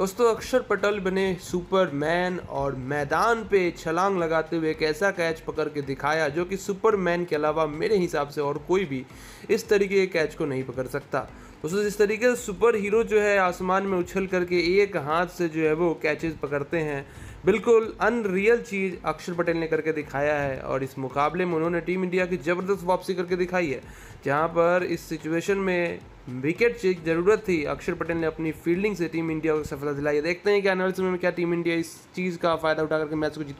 दोस्तों अक्षर पटल बने सुपरमैन और मैदान पे छलांग लगाते हुए एक ऐसा कैच पकड़ के दिखाया जो कि सुपरमैन के अलावा मेरे हिसाब से और कोई भी इस तरीके के कैच को नहीं पकड़ सकता दोस्तों जिस तरीके से सुपर हीरो जो है आसमान में उछल करके एक हाथ से जो है वो कैचेस पकड़ते हैं बिल्कुल अनरियल चीज़ अक्षर पटेल ने करके दिखाया है और इस मुकाबले में उन्होंने टीम इंडिया की ज़बरदस्त वापसी करके दिखाई है जहां पर इस सिचुएशन में विकेट की ज़रूरत थी अक्षर पटेल ने अपनी फील्डिंग से टीम इंडिया को सफलता दिलाई है देखते हैं कि आने वाले समय में क्या टीम इंडिया इस चीज़ का फ़ायदा उठा करके मैच को जीत पाए